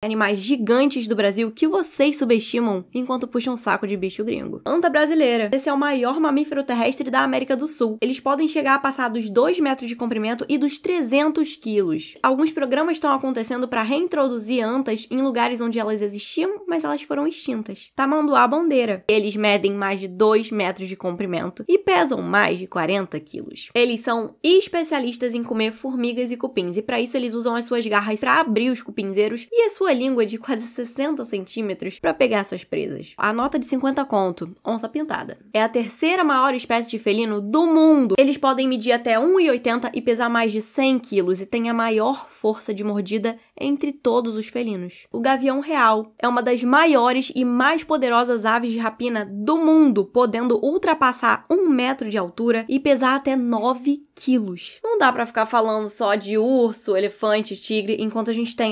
animais gigantes do Brasil que vocês subestimam enquanto puxam um saco de bicho gringo. Anta brasileira. Esse é o maior mamífero terrestre da América do Sul. Eles podem chegar a passar dos 2 metros de comprimento e dos 300 quilos. Alguns programas estão acontecendo para reintroduzir antas em lugares onde elas existiam, mas elas foram extintas. Tamanduá bandeira. Eles medem mais de 2 metros de comprimento e pesam mais de 40 quilos. Eles são especialistas em comer formigas e cupins e para isso eles usam as suas garras para abrir os cupinzeiros e as suas sua língua de quase 60 centímetros para pegar suas presas. A nota de 50 conto, onça pintada. É a terceira maior espécie de felino do mundo. Eles podem medir até 1,80 e pesar mais de 100 quilos e têm a maior força de mordida entre todos os felinos. O gavião real é uma das maiores e mais poderosas aves de rapina do mundo, podendo ultrapassar um metro de altura e pesar até 9 quilos. Não dá para ficar falando só de urso, elefante, tigre, enquanto a gente tem